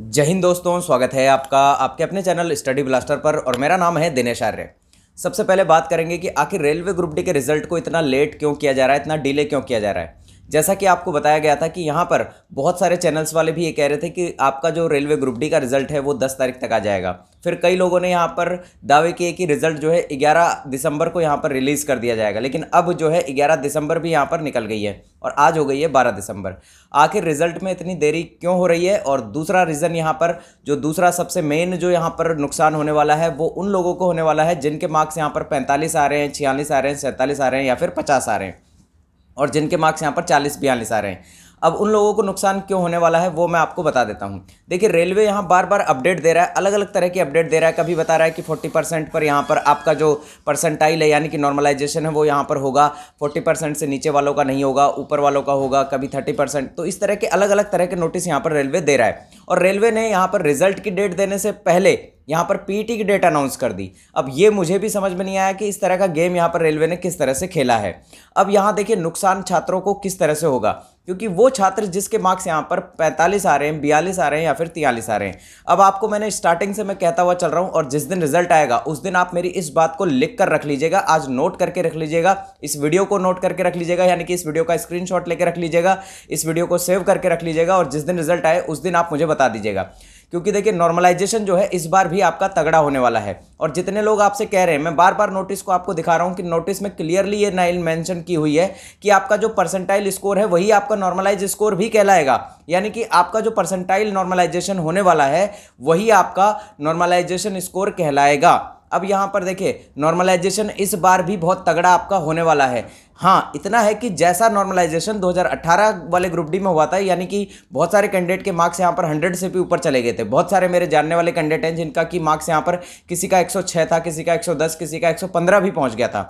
जय हिंद दोस्तों स्वागत है आपका आपके अपने चैनल स्टडी ब्लास्टर पर और मेरा नाम है दिनेश आर्य सबसे पहले बात करेंगे कि आखिर रेलवे ग्रुप डी के रिजल्ट को इतना लेट क्यों किया जा रहा है इतना डिले क्यों किया जा रहा है जैसा कि आपको बताया गया था कि यहाँ पर बहुत सारे चैनल्स वाले भी ये कह रहे थे कि आपका जो रेलवे ग्रुप डी का रिजल्ट है वो दस तारीख तक आ जाएगा फिर कई लोगों ने यहाँ पर दावे किए कि रिजल्ट जो है ग्यारह दिसंबर को यहाँ पर रिलीज़ कर दिया जाएगा लेकिन अब जो है ग्यारह दिसंबर भी यहाँ पर निकल गई है और आज हो गई है बारह दिसंबर आखिर रिजल्ट में इतनी देरी क्यों हो रही है और दूसरा रीज़न यहाँ पर जो दूसरा सबसे मेन जो यहाँ पर नुकसान होने वाला है वो उन लोगों को होने वाला है जिनके मार्क्स यहाँ पर पैंतालीस आ रहे हैं छियालीस आ रहे हैं सैंतालीस आ रहे हैं या फिर पचास आ रहे हैं और जिनके मार्क्स यहाँ पर चालीस बयालीस आ रहे हैं अब उन लोगों को नुकसान क्यों होने वाला है वो मैं आपको बता देता हूँ देखिए रेलवे यहाँ बार बार अपडेट दे रहा है अलग अलग तरह की अपडेट दे रहा है कभी बता रहा है कि फोर्टी परसेंट पर यहाँ पर आपका जो परसेंटाइल है यानी कि नॉर्मलाइजेशन है वो यहाँ पर होगा फोर्टी परसेंट से नीचे वालों का नहीं होगा ऊपर वालों का होगा कभी थर्टी परसेंट तो इस तरह के अलग अलग तरह के नोटिस यहाँ पर रेलवे दे रहा है और रेलवे ने यहाँ पर रिजल्ट की डेट देने से पहले यहाँ पर पी की डेट अनाउंस कर दी अब ये मुझे भी समझ में नहीं आया कि इस तरह का गेम यहाँ पर रेलवे ने किस तरह से खेला है अब यहाँ देखिए नुकसान छात्रों को किस तरह से होगा क्योंकि वो छात्र जिसके मार्क्स यहाँ पर पैंतालीस आ रहे हैं बयालीस आ रहे हैं या फिर तियालीस आ रहे हैं अब आपको मैंने स्टार्टिंग से मैं कहता हुआ चल रहा हूँ और जिस दिन रिजल्ट आएगा उस दिन आप मेरी इस बात को लिख कर रख लीजिएगा आज नोट करके रख लीजिएगा इस वीडियो को नोट करके रख लीजिएगा यानी कि इस वीडियो का स्क्रीन लेकर रख लीजिएगा इस वीडियो को सेव करके रख लीजिएगा और जिस दिन रिजल्ट आए उस दिन आप मुझे बता दीजिएगा क्योंकि देखिए नॉर्मलाइजेशन जो है इस बार भी आपका तगड़ा होने वाला है और जितने लोग आपसे कह रहे हैं मैं बार बार नोटिस को आपको दिखा रहा हूँ कि नोटिस में क्लियरली ये नाइन मैंशन की हुई है कि आपका जो परसेंटाइल स्कोर है वही आपका नॉर्मलाइज स्कोर भी कहलाएगा यानी कि आपका जो परसेंटाइल नॉर्मलाइजेशन होने वाला है वही आपका नॉर्मलाइजेशन स्कोर कहलाएगा अब यहाँ पर देखिए नॉर्मलाइजेशन इस बार भी बहुत तगड़ा आपका होने वाला है हाँ इतना है कि जैसा नॉर्मलाइजेशन 2018 वाले ग्रुप डी में हुआ था यानी कि बहुत सारे कैंडिडेट के मार्क्स यहाँ पर 100 से भी ऊपर चले गए थे बहुत सारे मेरे जानने वाले कैंडिडेट हैं जिनका कि मार्क्स यहाँ पर किसी का 106 था किसी का 110 किसी का 115 भी पहुँच गया था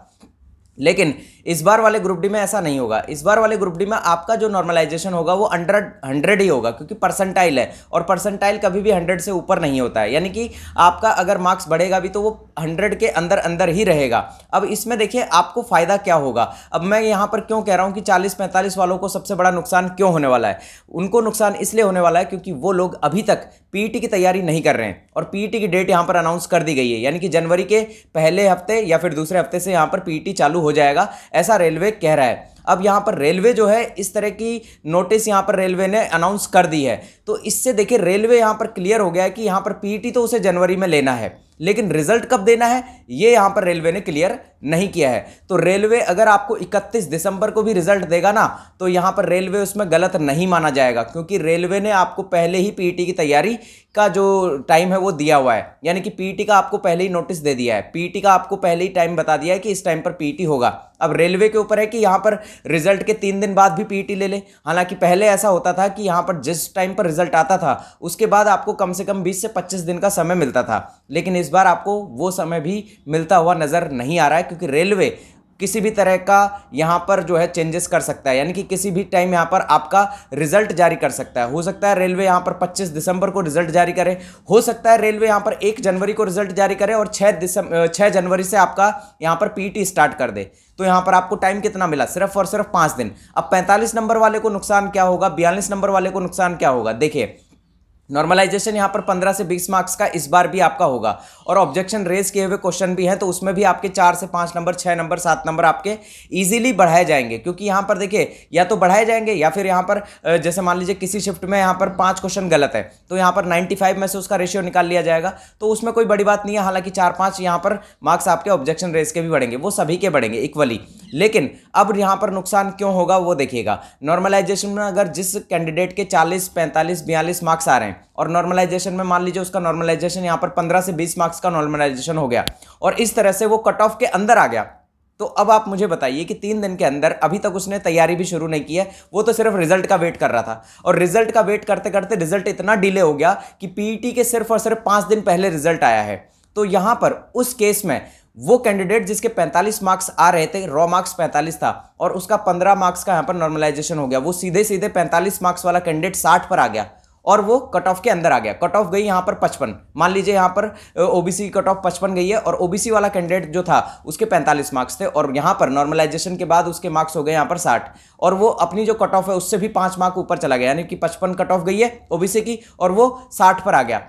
लेकिन इस बार वाले ग्रुप डी में ऐसा नहीं होगा इस बार वाले ग्रुप डी में आपका जो नॉर्मलाइजेशन होगा वो अंडर हंड्रेड ही होगा क्योंकि परसेंटाइल है और परसेंटाइल कभी भी हंड्रेड से ऊपर नहीं होता है यानी कि आपका अगर मार्क्स बढ़ेगा भी तो वो हंड्रेड के अंदर अंदर ही रहेगा अब इसमें देखिए आपको फ़ायदा क्या होगा अब मैं यहाँ पर क्यों कह रहा हूँ कि चालीस पैंतालीस वालों को सबसे बड़ा नुकसान क्यों होने वाला है उनको नुकसान इसलिए होने वाला है क्योंकि वो लोग अभी तक पीटी की तैयारी नहीं कर रहे हैं और पीटी की डेट यहाँ पर अनाउंस कर दी गई है यानी कि जनवरी के पहले हफ्ते या फिर दूसरे हफ्ते से यहाँ पर पीटी चालू हो जाएगा ऐसा रेलवे कह रहा है अब यहाँ पर रेलवे जो है इस तरह की नोटिस यहाँ पर रेलवे ने अनाउंस कर दी है तो इससे देखिए रेलवे यहाँ पर क्लियर हो गया है कि यहाँ पर पीईटी तो उसे जनवरी में लेना है लेकिन रिजल्ट कब देना है ये यहां पर रेलवे ने क्लियर नहीं किया है तो रेलवे अगर आपको 31 दिसंबर को भी रिजल्ट देगा ना तो यहां पर रेलवे उसमें गलत नहीं माना जाएगा क्योंकि रेलवे ने आपको पहले ही पीटी की तैयारी का जो टाइम है वो दिया हुआ है यानी कि पीटी का आपको पहले ही नोटिस दे दिया है पीटी का आपको पहले ही टाइम बता दिया है कि इस टाइम पर पीईटी होगा अब रेलवे के ऊपर है कि यहाँ पर रिजल्ट के तीन दिन बाद भी पीईटी ले ले हालांकि पहले ऐसा होता था कि यहाँ पर जिस टाइम पर रिजल्ट आता था उसके बाद आपको कम से कम बीस से पच्चीस दिन का समय मिलता था लेकिन इस बार आपको वो समय भी मिलता हुआ नज़र नहीं आ रहा है क्योंकि रेलवे किसी भी तरह का यहाँ पर जो है चेंजेस कर सकता है यानी कि किसी भी टाइम यहाँ पर आपका रिजल्ट जारी कर सकता है हो सकता है रेलवे यहाँ पर 25 दिसंबर को रिजल्ट जारी करे हो सकता है रेलवे यहाँ पर 1 जनवरी को रिजल्ट जारी करे और 6 दिसंबर छः जनवरी से आपका यहाँ पर पीटी स्टार्ट e कर दे तो यहाँ पर आपको टाइम कितना मिला सिर्फ और सिर्फ पाँच दिन अब पैंतालीस नंबर वाले को नुकसान क्या होगा बयालीस नंबर वाले को नुकसान क्या होगा देखिए नॉर्मलाइजेशन यहाँ पर 15 से 20 मार्क्स का इस बार भी आपका होगा और ऑब्जेक्शन रेज किए हुए क्वेश्चन भी हैं तो उसमें भी आपके चार से पाँच नंबर छः नंबर सात नंबर आपके इजीली बढ़ाए जाएंगे क्योंकि यहाँ पर देखिए या तो बढ़ाए जाएंगे या फिर यहाँ पर जैसे मान लीजिए किसी शिफ्ट में यहाँ पर पाँच क्वेश्चन गलत है तो यहाँ पर नाइन्टी में से उसका रेशियो निकाल लिया जाएगा तो उसमें कोई बड़ी बात नहीं है हालांकि चार पाँच यहाँ पर मार्क्स आपके ऑब्जेक्शन रेज के भी बढ़ेंगे वो सभी के बढ़ेंगे इक्वली लेकिन अब यहाँ पर नुकसान क्यों होगा वो देखिएगा नॉर्मलाइजेशन में अगर जिस कैंडिडेट के 40, 45, 42 मार्क्स आ रहे हैं और नॉर्मलाइजेशन में मान लीजिए उसका नॉर्मलाइजेशन यहाँ पर 15 से 20 मार्क्स का नॉर्मलाइजेशन हो गया और इस तरह से वो कट ऑफ के अंदर आ गया तो अब आप मुझे बताइए कि तीन दिन के अंदर अभी तक उसने तैयारी भी शुरू नहीं की है वो तो सिर्फ रिजल्ट का वेट कर रहा था और रिजल्ट का वेट करते करते रिजल्ट इतना डिले हो गया कि पीईटी e के सिर्फ और सिर्फ पाँच दिन पहले रिजल्ट आया है तो यहाँ पर उस केस में वो कैंडिडेट जिसके 45 मार्क्स आ रहे थे रॉ मार्क्स 45 था और उसका 15 मार्क्स का यहाँ पर नॉर्मलाइजेशन हो गया वो सीधे सीधे 45 मार्क्स वाला कैंडिडेट 60 पर आ गया और वो कट ऑफ के अंदर आ गया कट ऑफ गई यहाँ पर पचपन मान लीजिए यहाँ पर ओबीसी कट ऑफ पचपन गई है और ओबीसी वाला कैंडिडेट जो था उसके 45 मार्क्स थे और यहाँ पर नॉर्मलाइजेशन के बाद उसके मार्क्स हो गए यहाँ पर 60 और वो अपनी जो कट ऑफ है उससे भी पाँच मार्क ऊपर चला गया यानी कि पचपन कट ऑफ गई है ओबीसी की और वो साठ पर आ गया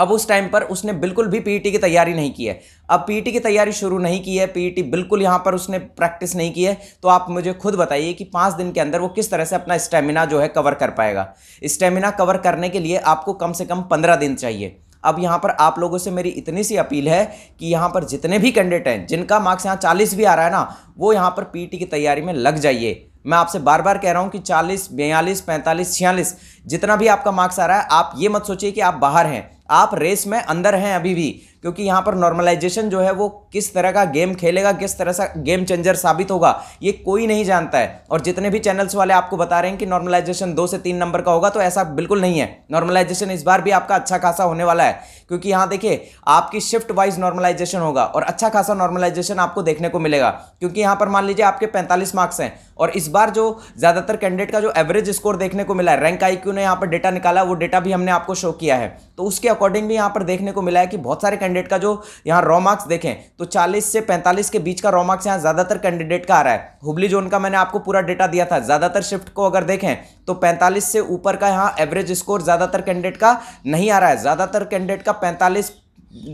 अब उस टाइम पर उसने बिल्कुल भी पीईटी e की तैयारी नहीं की है अब पीईटी e की तैयारी शुरू नहीं की है पीईटी e बिल्कुल यहाँ पर उसने प्रैक्टिस नहीं की है तो आप मुझे खुद बताइए कि पाँच दिन के अंदर वो किस तरह से अपना स्टेमिना जो है कवर कर पाएगा स्टेमिना कवर करने के लिए आपको कम से कम पंद्रह दिन चाहिए अब यहाँ पर आप लोगों से मेरी इतनी सी अपील है कि यहाँ पर जितने भी कैंडिडेट हैं जिनका मार्क्स यहाँ चालीस भी आ रहा है ना वो यहाँ पर पीटी की तैयारी में लग जाइए मैं आपसे बार बार कह रहा हूँ कि चालीस बयालीस पैंतालीस छियालीस जितना भी आपका मार्क्स आ रहा है आप ये मत सोचिए कि आप बाहर हैं आप रेस में अंदर हैं अभी भी क्योंकि यहाँ पर नॉर्मलाइजेशन जो है वो किस तरह का गेम खेलेगा किस तरह सा गेम चेंजर साबित होगा ये कोई नहीं जानता है और जितने भी चैनल्स वाले आपको बता रहे हैं कि नॉर्मलाइजेशन दो से तीन नंबर का होगा तो ऐसा बिल्कुल नहीं है नॉर्मलाइजेशन इस बार भी आपका अच्छा खासा होने वाला है क्योंकि यहाँ देखिए आपकी शिफ्ट वाइज नॉर्मलाइजेशन होगा और अच्छा खासा नॉर्मलाइजेशन आपको देखने को मिलेगा क्योंकि यहाँ पर मान लीजिए आपके पैंतालीस मार्क्स हैं और इस बार जो ज़्यादातर कैंडिडेट का जो एवरेज स्कोर देखने को मिला है रैंक आई ने यहाँ पर डेटा निकाला वो डेटा भी हमने आपको शो किया है तो उसके अकॉर्डिंग भी यहाँ पर देखने को मिला है कि बहुत सारे कैंडिडेट का जो यहाँ रॉ मार्क्स देखें तो चालीस से पैंतालीस के बीच का रॉ मार्क्स यहाँ ज़्यादातर कैंडिडेट का आ रहा है हुबली जोन का मैंने आपको पूरा डेटा दिया था ज़्यादातर शिफ्ट को अगर देखें तो पैंतालीस से ऊपर का यहाँ एवरेज स्कोर ज़्यादातर कैंडिडेट का नहीं आ रहा है ज़्यादातर कैंडिडेट का पैंतालीस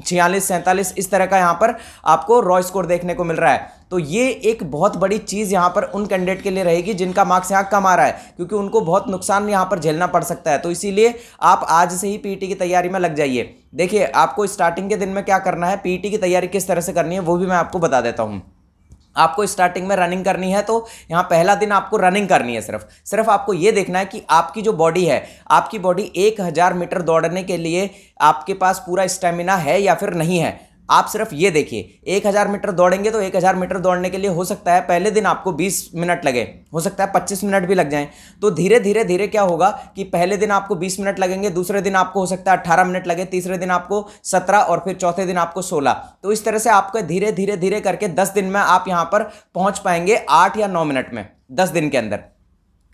छियालीस सैंतालीस इस तरह का यहाँ पर आपको रॉ स्कोर देखने को मिल रहा है तो ये एक बहुत बड़ी चीज़ यहाँ पर उन कैंडिडेट के लिए रहेगी जिनका मार्क्स यहाँ कम आ रहा है क्योंकि उनको बहुत नुकसान यहाँ पर झेलना पड़ सकता है तो इसीलिए आप आज से ही पीटी की तैयारी में लग जाइए देखिए आपको स्टार्टिंग के दिन में क्या करना है पीईटी की तैयारी किस तरह से करनी है वो भी मैं आपको बता देता हूँ आपको स्टार्टिंग में रनिंग करनी है तो यहाँ पहला दिन आपको रनिंग करनी है सिर्फ सिर्फ आपको ये देखना है कि आपकी जो बॉडी है आपकी बॉडी एक हज़ार मीटर दौड़ने के लिए आपके पास पूरा स्टेमिना है या फिर नहीं है आप सिर्फ ये देखिए एक हज़ार मीटर दौड़ेंगे तो एक हज़ार मीटर दौड़ने के लिए हो सकता है पहले दिन आपको बीस मिनट लगे हो सकता है पच्चीस मिनट भी लग जाएं तो धीरे धीरे धीरे क्या होगा कि पहले दिन आपको बीस मिनट लगेंगे दूसरे दिन आपको हो सकता है अट्ठारह मिनट लगे तीसरे दिन आपको सत्रह और फिर चौथे दिन आपको सोलह तो इस तरह से आपको धीरे धीरे धीरे करके दस दिन में आप यहाँ पर पहुँच पाएंगे आठ या नौ मिनट में दस दिन के अंदर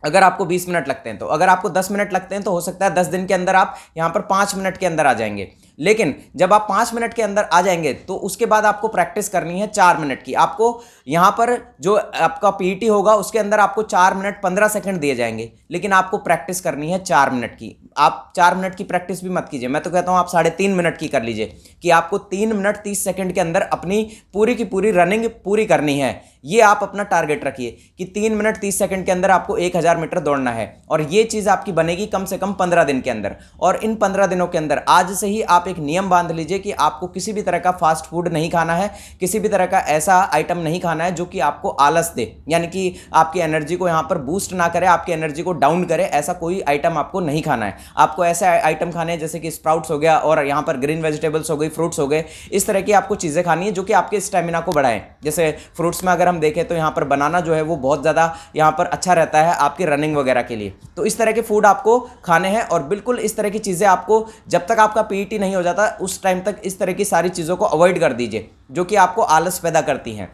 अगर आपको 20 मिनट लगते हैं तो अगर आपको 10 मिनट लगते हैं तो हो सकता है 10 दिन के अंदर आप यहाँ पर 5 मिनट के अंदर आ जाएंगे लेकिन जब आप पाँच मिनट के अंदर आ जाएंगे तो उसके बाद आपको प्रैक्टिस करनी है चार मिनट की आपको यहाँ पर जो आपका पीटी होगा उसके अंदर आपको चार मिनट पंद्रह सेकंड दिए जाएंगे लेकिन आपको प्रैक्टिस करनी है चार मिनट की आप चार मिनट की प्रैक्टिस भी मत कीजिए मैं तो कहता हूँ आप साढ़े तीन मिनट की कर लीजिए कि आपको तीन मिनट तीस सेकेंड के अंदर अपनी पूरी की पूरी रनिंग पूरी करनी है ये आप अपना टारगेट रखिए कि तीन मिनट तीस सेकंड के अंदर आपको एक हज़ार मीटर दौड़ना है और ये चीज़ आपकी बनेगी कम से कम पंद्रह दिन के अंदर और इन पंद्रह दिनों के अंदर आज से ही आप एक नियम बांध लीजिए कि आपको किसी भी तरह का फास्ट फूड नहीं खाना है किसी भी तरह का ऐसा आइटम नहीं खाना है जो कि आपको आलस दे यानी कि आपकी एनर्जी को यहाँ पर बूस्ट ना करे आपकी एनर्जी को डाउन करे ऐसा कोई आइटम आपको नहीं खाना है आपको ऐसे आइटम खाने जैसे कि स्प्राउट्स हो गया और यहाँ पर ग्रीन वेजिटेबल्स हो गई फ्रूट्स हो गए इस तरह की आपको चीज़ें खानी है जो कि आपके स्टेमिना को बढ़ाएं जैसे फ्रूट्स में अगर हम हम देखें तो यहाँ पर बनाना जो है वो बहुत ज़्यादा यहाँ पर अच्छा रहता है आपकी रनिंग वगैरह के लिए तो इस तरह के फूड आपको खाने हैं और बिल्कुल इस तरह की चीज़ें आपको जब तक आपका पी e नहीं हो जाता उस टाइम तक इस तरह की सारी चीज़ों को अवॉइड कर दीजिए जो कि आपको आलस पैदा करती हैं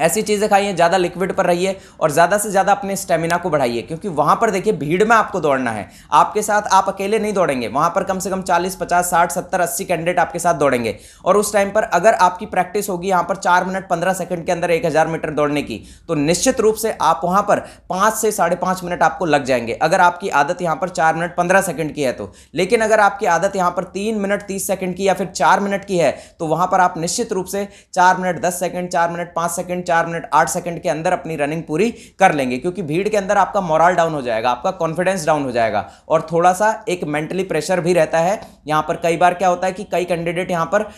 ऐसी चीज़ें खाइए ज़्यादा लिक्विड पर रहिए और ज़्यादा से ज़्यादा अपने स्टेमिना को बढ़ाइए क्योंकि वहाँ पर देखिए भीड़ में आपको दौड़ना है आपके साथ आप अकेले नहीं दौड़ेंगे वहाँ पर कम से कम 40, 50, 60, 70, 80 कैंडिडेट आपके साथ दौड़ेंगे और उस टाइम पर अगर आपकी प्रैक्टिस होगी यहाँ पर चार मिनट पंद्रह सेकंड के अंदर एक मीटर दौड़ने की तो निश्चित रूप से आप वहाँ पर पाँच से साढ़े मिनट आपको लग जाएंगे अगर आपकी आदत यहाँ पर चार मिनट पंद्रह सेकंड की है तो लेकिन अगर आपकी आदत यहाँ पर तीन मिनट तीस सेकंड की या फिर चार मिनट की है तो वहाँ पर आप निश्चित रूप से चार मिनट दस सेकंड चार मिनट पाँच सेकंड सेकंड चार मिनट आठ सेकंड के अंदर अपनी रनिंग पूरी कर लेंगे क्योंकि भीड़ के अंदर आपका मोरल डाउन हो जाएगा आपका कॉन्फिडेंस डाउन हो जाएगा और थोड़ा सा एक मेंटली प्रेशर भी रहता है यहाँ पर कई बार क्या होता है कि कई कैंडिडेट यहाँ पर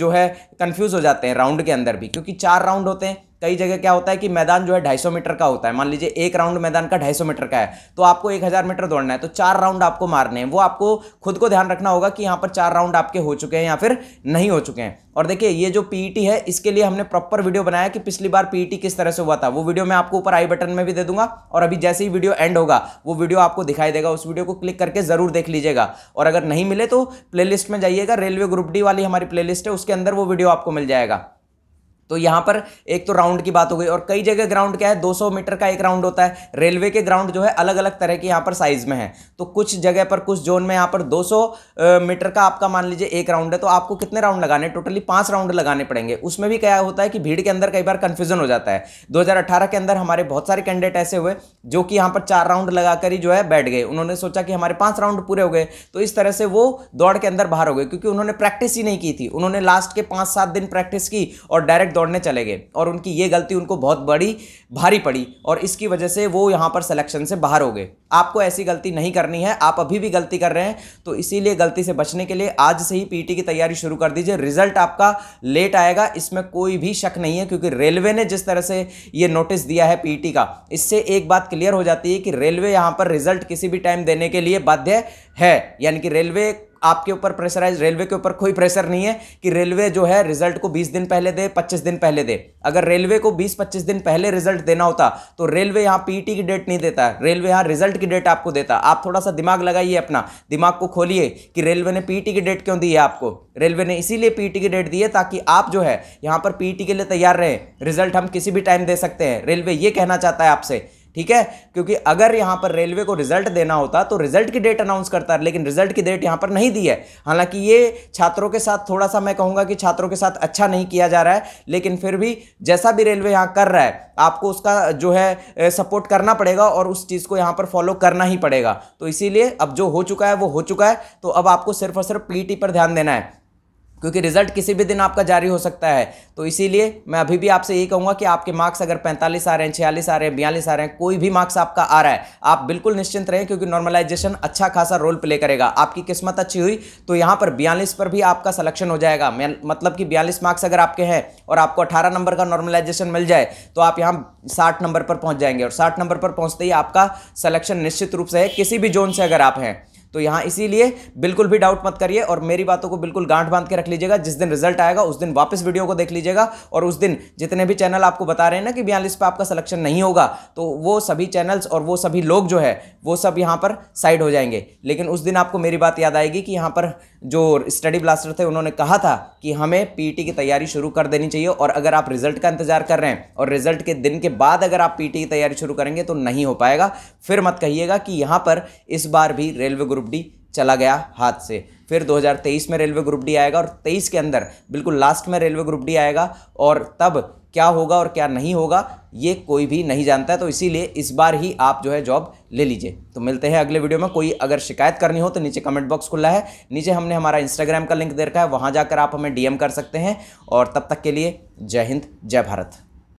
जो है कन्फ्यूज़ हो जाते हैं राउंड के अंदर भी क्योंकि चार राउंड होते हैं कई जगह क्या होता है कि मैदान जो है सौ मीटर का होता है मान लीजिए एक राउंड मैदान का सौ मीटर का है तो आपको एक हज़ार मीटर दौड़ना है तो चार राउंड आपको मारने हैं वो आपको खुद को ध्यान रखना होगा कि यहाँ पर चार राउंड आपके हो चुके हैं या फिर नहीं हो चुके हैं और देखिए ये जो पीईटी है इसके लिए हमने प्रॉपर वीडियो बनाया कि पिछली बार पीईटी किस तरह से हुआ था वो वीडियो मैं आपको ऊपर आई बटन में भी दे दूंगा और अभी जैसे ही वीडियो एंड होगा वो वीडियो आपको दिखाई देगा उस वीडियो को क्लिक करके जरूर देख लीजिएगा और अगर नहीं मिले तो प्लेलिस्ट में जाइएगा रेलवे ग्रुप डी वाली हमारी प्लेलिस्ट है उसके अंदर वो वीडियो आपको मिल जाएगा तो यहाँ पर एक तो राउंड की बात हो गई और कई जगह ग्राउंड क्या है 200 मीटर का एक राउंड होता है रेलवे के ग्राउंड जो है अलग अलग तरह के यहाँ पर साइज में है तो कुछ जगह पर कुछ जोन में यहाँ पर 200 मीटर का आपका मान लीजिए एक राउंड है तो आपको कितने राउंड लगाने टोटली पाँच राउंड लगाने पड़ेंगे उसमें भी क्या होता है कि भीड़ के अंदर कई बार कन्फ्यूजन हो जाता है दो के अंदर हमारे बहुत सारे कैंडिडेट ऐसे हुए जो कि यहाँ पर चार राउंड लगाकर ही जो है बैठ गए उन्होंने सोचा कि हमारे पाँच राउंड पूरे हो गए तो इस तरह से वो दौड़ के अंदर बाहर हो गए क्योंकि उन्होंने प्रैक्टिस ही नहीं की थी उन्होंने लास्ट के पाँच सात दिन प्रैक्टिस की और डायरेक्ट दौड़ने चले गए और उनकी ये गलती उनको बहुत बड़ी भारी पड़ी और इसकी वजह से वो यहाँ पर सिलेक्शन से बाहर हो गए आपको ऐसी गलती नहीं करनी है आप अभी भी गलती कर रहे हैं तो इसीलिए गलती से बचने के लिए आज से ही पीटी की तैयारी शुरू कर दीजिए रिजल्ट आपका लेट आएगा इसमें कोई भी शक नहीं है क्योंकि रेलवे ने जिस तरह से ये नोटिस दिया है पीटी का इससे एक बात क्लियर हो जाती है कि रेलवे यहाँ पर रिजल्ट किसी भी टाइम देने के लिए बाध्य है यानी कि रेलवे आपके ऊपर प्रेशराइज रेलवे के ऊपर कोई प्रेशर नहीं है कि रेलवे जो है रिजल्ट को बीस दिन पहले दे पच्चीस दिन पहले दे अगर रेलवे को बीस पच्चीस दिन पहले रिजल्ट देना होता तो रेलवे यहाँ पीटी e की डेट नहीं देता रेलवे यहाँ रिजल्ट की डेट आपको देता आप थोड़ा सा दिमाग लगाइए अपना दिमाग को खोलिए कि रेलवे ने पीटी e की डेट क्यों दी है आपको रेलवे ने इसीलिए पीटी e की डेट दी है ताकि आप जो है यहाँ पर पीटी के लिए तैयार रहें रिजल्ट हम किसी भी टाइम दे सकते हैं रेलवे ये कहना चाहता है आपसे ठीक है क्योंकि अगर यहाँ पर रेलवे को रिजल्ट देना होता तो रिजल्ट की डेट अनाउंस करता है लेकिन रिजल्ट की डेट यहाँ पर नहीं दी है हालांकि ये छात्रों के साथ थोड़ा सा मैं कहूँगा कि छात्रों के साथ अच्छा नहीं किया जा रहा है लेकिन फिर भी जैसा भी रेलवे यहाँ कर रहा है आपको उसका जो है सपोर्ट करना पड़ेगा और उस चीज़ को यहाँ पर फॉलो करना ही पड़ेगा तो इसीलिए अब जो हो चुका है वो हो चुका है तो अब आपको सिर्फ और सिर्फ पीटी पर ध्यान देना है क्योंकि रिजल्ट किसी भी दिन आपका जारी हो सकता है तो इसीलिए मैं अभी भी आपसे यही कहूँगा कि आपके मार्क्स अगर पैंतालीस आ रहे हैं छियालीस आ रहे हैं बयालीस आ रहे हैं कोई भी मार्क्स आपका आ रहा है आप बिल्कुल निश्चिंत रहें क्योंकि नॉर्मलाइजेशन अच्छा खासा रोल प्ले करेगा आपकी किस्मत अच्छी हुई तो यहाँ पर बयालीस पर भी आपका सलेक्शन हो जाएगा मतलब कि बयालीस मार्क्स अगर आपके हैं और आपको अठारह नंबर का नॉर्मलाइजेशन मिल जाए तो आप यहाँ साठ नंबर पर पहुँच जाएंगे और साठ नंबर पर पहुँचते ही आपका सलेक्शन निश्चित रूप से है किसी भी जोन से अगर आप हैं तो यहाँ इसीलिए बिल्कुल भी डाउट मत करिए और मेरी बातों को बिल्कुल गांठ बांध के रख लीजिएगा जिस दिन रिजल्ट आएगा उस दिन वापस वीडियो को देख लीजिएगा और उस दिन जितने भी चैनल आपको बता रहे हैं ना कि बयालीस पर आपका सलेक्शन नहीं होगा तो वो सभी चैनल्स और वो सभी लोग जो है वो सब यहाँ पर साइड हो जाएंगे लेकिन उस दिन आपको मेरी बात याद आएगी कि यहाँ पर जो स्टडी ब्लास्टर थे उन्होंने कहा था कि हमें पीटी e की तैयारी शुरू कर देनी चाहिए और अगर आप रिजल्ट का इंतजार कर रहे हैं और रिजल्ट के दिन के बाद अगर आप पीटी e की तैयारी शुरू करेंगे तो नहीं हो पाएगा फिर मत कहिएगा कि यहाँ पर इस बार भी रेलवे ग्रुप डी चला गया हाथ से फिर 2023 में रेलवे ग्रुप डी आएगा और 23 के अंदर बिल्कुल लास्ट में रेलवे ग्रुप डी आएगा और तब क्या होगा और क्या नहीं होगा ये कोई भी नहीं जानता है तो इसीलिए इस बार ही आप जो है जॉब ले लीजिए तो मिलते हैं अगले वीडियो में कोई अगर शिकायत करनी हो तो नीचे कमेंट बॉक्स खुला है नीचे हमने हमारा इंस्टाग्राम का लिंक दे रखा है वहाँ जाकर आप हमें डीएम कर सकते हैं और तब तक के लिए जय हिंद जय भारत